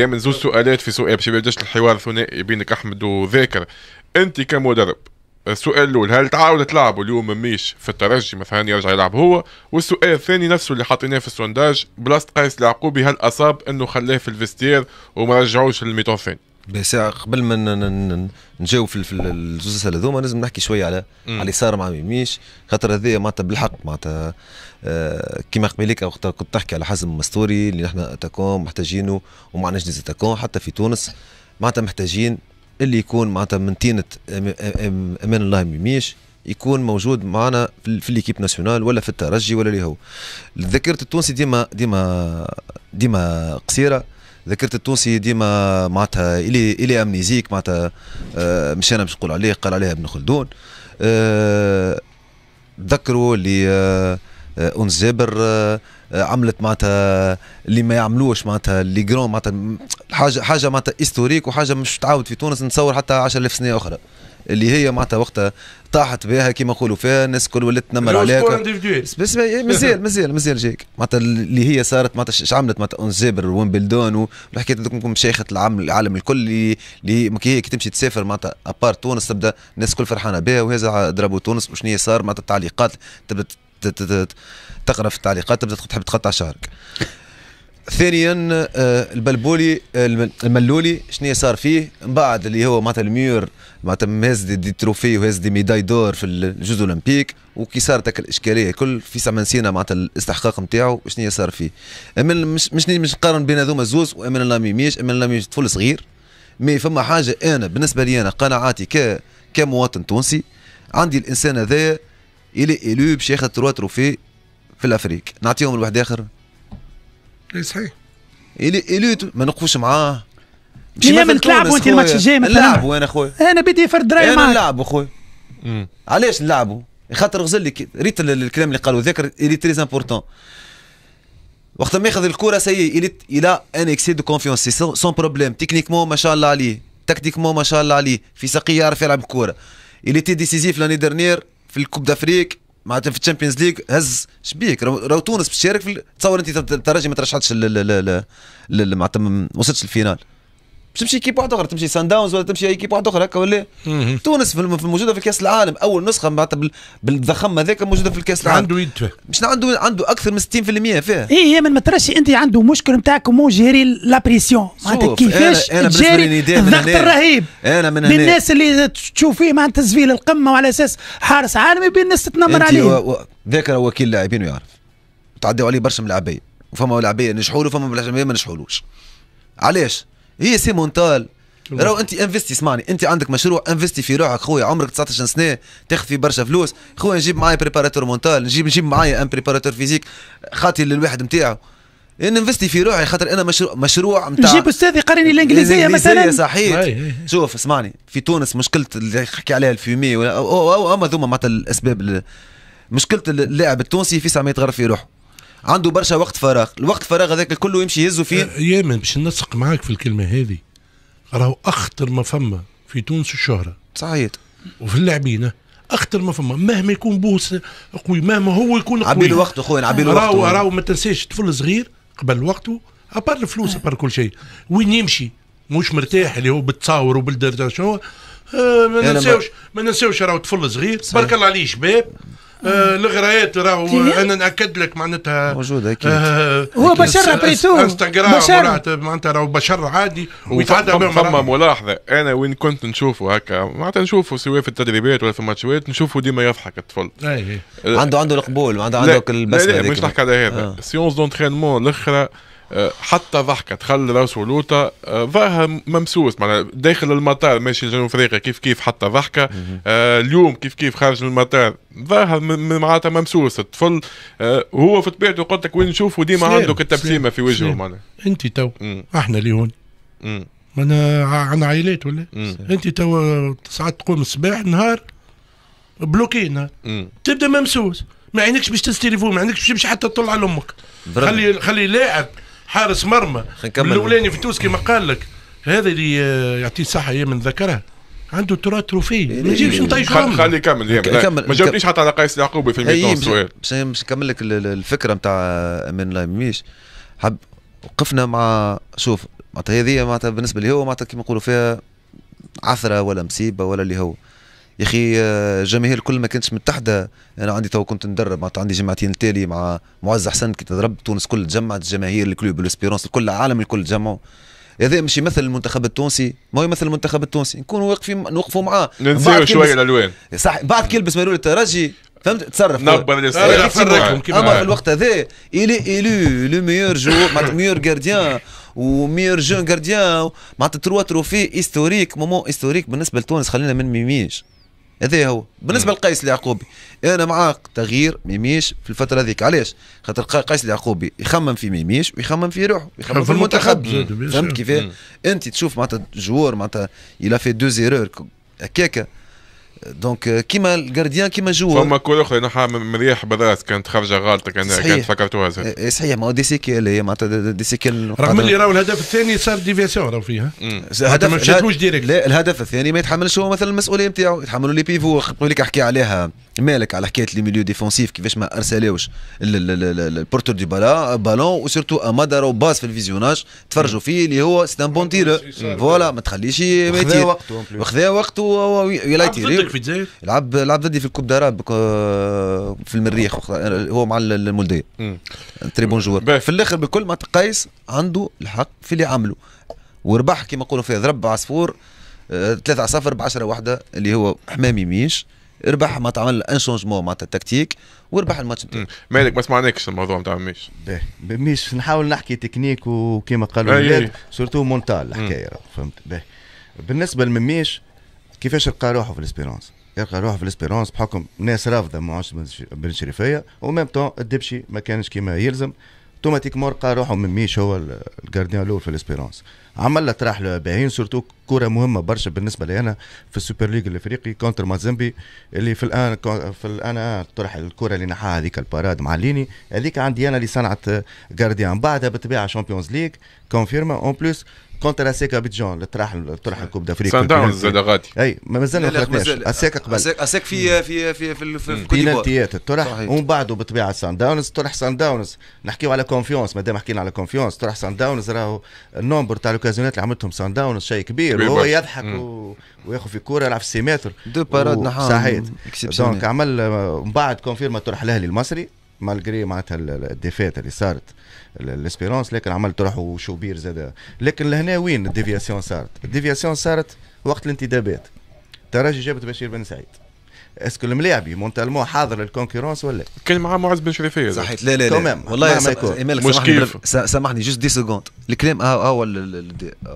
يا من زوج سؤالات في سؤال باش يبداش الحوار الثنائي بينك احمد وذاكر انت كمدرب السؤال الاول هل تعاود تلعبوا اليوم ميش في الترجي مثلا يرجع يلعب هو والسؤال الثاني نفسه اللي حطيناه في السونداج بلاصه قيس العقوبي هل اصاب انه خلاه في الفيستير وما رجعوش للميتون الثاني بس قبل ما نجاوب في الجزء هذوما لازم نحكي شويه على على اللي صار مع ميميش خاطر هذايا معناتها بالحق معناتها آه كيما قبيلك وقت كنت تحكي على حزم مستوري اللي احنا اتاكون محتاجينه وما عندناش ديز حتى في تونس معناتها محتاجين اللي يكون معناتها من تينه امان الله ميميش يكون موجود معنا في ليكيب ناسيونال ولا في الترجي ولا اللي هو ذاكره التونسي ديما ديما ديما قصيره ذكرت التونسي ديما معناتها الي الي امنيزيك معناتها آه، مش انا باش نقول عليه قال عليها ابن خلدون تذكروا آه، اللي اون آه، زابر عملت معناتها اللي ما يعملوش معناتها لي جرون معناتها حاجه حاجه معناتها هيستوريك وحاجه مش تعاود في تونس نتصور حتى 10000 سنه اخرى اللي هي معناتها وقتها طاحت بها كيما نقولوا فيها الناس الكل ولات تنمر عليك بس إيه، مازال مازال مازال جايك معناتها اللي هي صارت معناتها اش عملت معناتها اون جابر وين بلدون والحكايه هذوك شيخه العالم العالم الكل اللي اللي هي كي تمشي تسافر معناتها ابار تونس تبدا الناس الكل فرحانه بها وهذا ضربوا تونس وشنو صار معناتها التعليقات تبدا تقرا في التعليقات تبدا تحب تقطع شعرك ثانيا آه، البلبولي آه، الملولي شنو صار فيه من بعد اللي هو معناتها الميور معناتها مهز دي تروفي وهز دي ميداي دور في الجوز اولمبيك وكي صارت الاشكاليه كل في سما نسينا معناتها الاستحقاق نتاعو شنو صار فيه اما مش مش مش نقارن بين هذوما زوز واما لامي ميش اما لامي طفل صغير مي فما حاجه انا بالنسبه لي انا قناعاتي ك كمواطن تونسي عندي الانسان هذايا الي الو ياخذ تروا تروفي في الافريق نعطيهم لواحد اخر صحيح الي الي ما نقفوش معاه مش من تلعبوا انت الماتش الجاي مثلا نلعبوا انا خويا انا بدي فرد راي معاك انا نلعبوا خويا علاش نلعبوا خاطر غزل لي ريت الكلام اللي قالوا ذاكر الي تري امبورتون وقت ما ياخذ الكره سي الي الى ان اكسيد دو كونفيونس سون بروبليم تكنيكمون ما شاء الله عليه تكتيكمون ما شاء الله عليه في سقيه يعرف يلعب الكره الي تي ديسيزيف لاني ديرنيير في الكوب دافريك معناتها في الشامبيونز ليغ هز شبيك لو تونس بتشارك في تصور انت الترجي ما ترشحتش معناتها ما وصلتش الفينال باش تمشي كيب واحده اخرى تمشي سان داونز ولا تمشي اي كيب واحده اخرى هكا ولا تونس في موجوده في كاس العالم اول نسخه معناتها بالضخم هذاك موجوده في الكاس العالم عنده يد مش عنده عنده اكثر من 60% فيها اي إيه، من ما تراش انت عنده مشكل نتاع كومون جيري لا بريسيون معناتها كيفاش تجيري الضغط الرهيب انا من هنا الناس اللي تشوف فيه معناتها زفيل القمه وعلى اساس حارس عالمي بين الناس تتنمر عليه ذاك وكيل لاعبين ويعرف تعداو عليه برشا من العبايه وفما لاعبين نجحوا له وفما العبايه ما نجحولوش علاش؟ هي سي مونتال راهو انت انفستي اسمعني انت عندك مشروع انفستي في روحك خويا عمرك 19 سنه تاخذ فيه برشا فلوس خويا نجيب معايا بريباراتور مونتال نجيب نجيب معايا ان بريباراتور فيزيك خاطي للواحد نتاعو انفستي في روحي خاطر انا مشروع مشروع نتاع نجيب استاذ يقرني الانجليزيه مثلا صحيح شوف اسمعني في تونس مشكله اللي يحكي عليها الفيومي أو اما ذوما معناتها الاسباب مشكله اللاعب التونسي في ساعه ما يتغرف في روحه عنده برشا وقت فراغ الوقت الفراغ هذاك كله يمشي يهزوا فيه آه، يامن باش نسق معاك في الكلمه هذه راهو اخطر ما فما في تونس الشهره صحيح وفي اللاعبين اخطر ما فما مهما يكون بوس قوي مهما هو يكون قوي عبيل وقته اخويا عبيل وقته راهو راهو ما تنساش طفل صغير قبل وقته ابار الفلوس ابار كل شيء وين يمشي مش مرتاح اللي هو بالتصاور وبالدردشه آه ما ننساوش ما ننساوش راهو طفل صغير تبارك الله عليه شباب آه، الغرايات راهو انا ناكد لك معناتها موجود اكيد آه هو بشر بريتو انستغرام معناتها راهو بشر عادي ويتعدى فما ملاحظه انا وين كنت نشوفه هكا معناتها نشوفه سواء في التدريبات ولا في الماتشات نشوفه ديما يضحك الطفل إيه، إيه. عنده عنده القبول عنده عنده البسمه لا لا مش نحكي على هذا آه. سيونس دونترينمون الاخرى آه، حتى ضحكة تخل راسه آه، لوطا ظاهر ممسوس معناها داخل المطار ماشي جنوب افريقيا كيف كيف حتى ضحكة آه، اليوم كيف كيف خارج من المطار ظاهر معناتها ممسوس الطفل هو في طبيعته قلت لك وين نشوفه ديما عنده التبسيمة في وجهه معناها انت تو احنا اللي هون انا عن عائلات ولا انت تو ساعات تقوم الصباح نهار بلوكينا تبدا ممسوس ما عينكش باش تستلفون ما عينكش باش حتى تطلع لامك خلي خلي لاعب حارس مرمى الاولاني في تونس كما قال لك هذا اللي آه، يعطيه الصحه هي من ذكرها عنده تراث تروفي ما نجيبش إيه، إيه، إيه. نطيش خل... خليه يكمل ما جاوبنيش حتى على قيس يعقوبي في الميتون سؤال باش نكمل لك الفكره نتاع امان الله ميميش حب وقفنا مع شوف معناتها هذه معناتها بالنسبه لي هو معناتها كيما نقولوا فيها عثره ولا مصيبه ولا اللي هو يا اخي الجماهير آه، الكل ما كانتش متحده انا عندي تو كنت ندرب معناتها عندي جماعتين تالي مع معز حسن كي تدرب تونس كل تجمعت الجماهير الكلوب الاسبيرونس الكل العالم الكل تجمعوا هذا مش يمثل المنتخب التونسي ما يمثل المنتخب التونسي نكونوا واقفين نوقفوا معاه ننساو شويه الالوان صح بعد كي يلبس مالول الترجي فهمت تصرف نبر اما في الوقت هذا الي الو لو ميور جو معناتها ميور جارديان وميور جون جارديان معناتها تروا تروفي هيستوريك مومون هيستوريك بالنسبه لتونس خلينا من ميميش هذا هو بالنسبه لقيس اليعقوبي انا معاك تغيير ميميش في الفتره هذيك علاش خاطر قيس اليعقوبي يخمم في ميميش ويخمم في روحه يخمم في المنتخب فهمت كيفاه انت تشوف معناتها جوار معناتها يلا في دو زيرور هكاكا دونك كيما الجارديان كيما جوا فما كل اخرى نحا مريح براس كانت خارجه غالطه كانت كانت فكرتوها إيه، إيه، صحيح ما هو دي سيكيل هي إيه، معناتها دي سيكيل رغم اللي راهو الهدف الثاني صار ديفيسيون راهو فيها هدف ما مشاتوش ديريكت لا الهدف الثاني ما يتحملش هو مثلا المسؤوليه نتاعو يتحملوا لي بيفو قبل لك احكي عليها مالك على حكايه لي ميليو ديفونسيف كيفاش ما ارسلوش البورتور دي بالا بالون وسيرتو امادا راهو باس في الفيزيوناج تفرجوا فيه اللي هو سي ان بون تيرو فوالا ما تخليش وخذا وقته وخذا وقته ويلا تيري شارك في الجزائر؟ لعب لعب ضدي في الكوب داراب في المريخ هو مع المولديه تري بون جوار في الاخر بكل ما قيس عنده الحق في اللي عمله وربح كما يقولوا فيه ضرب عصفور 3 آه، صفر ب 10 وحده اللي هو حمامي ميش ربح ما تعمل ان شونجمون معناتها التكتيك وربح الماتش نتاعو مالك ما سمعناكش الموضوع نتاع ميش ميش نحاول نحكي تكنيك وكما قالوا الولاد سورتو مونتال الحكايه فهمت باهي بالنسبه لميش كيفاش لقى روحه في الاسبيرونس يلقى روحه في الاسبيرونس بحكم ناس رافضه معاش بن شريفيه وميم طون الدبشي ما كانش كيما يلزم اوتوماتيكمون لقى روحه من ميش هو الجارديان الاول في الاسبيرونس عمل له طرح له باهين سورتو كره مهمه برشا بالنسبه لي انا في السوبر ليج الافريقي كونتر مازيمبي اللي في الان في الان طرح الكره اللي نحاها هذيك الباراد مع ليني هذيك عندي انا اللي صنعت جارديان بعدها بالطبيعه شامبيونز ليج كونفيرما اون بليس كونتر هساك بيتجون طرح طرح الكوب دافريك سان داونز زاد غادي اي ما زلنا ما خلقناش اسيكا قبل أسيك في في في في, في البينالتيات الطرح ومن بعده بطبيعه سان داونز طرح سان داونز نحكيو على كونفيونس مادام حكينا على كونفيونس طرح سان داونز راهو النومبر تاع لوكازيونات اللي عملتهم سان داونز شيء كبير وهو يضحك وياخذ في كوره يلعب في سي متر دو باراد نحاول صحيح دونك عمل آه، من بعد كونفيرما طرح الاهلي المصري مالغري معناتها الديفات اللي صارت الاسبيرونس لكن عملت روحه شوبير زاد لكن لهنا وين الديفياسيون صارت الديفياسيون صارت وقت الانتدابات ترجي جابت بشير بن سعيد اسكو الملاعبي مونتالمون حاضر للكونكورونس ولا كان معاه معز بن شريفيه صحيح لا لا لا والله ما سامحني جوست دي سكوند الكلام هو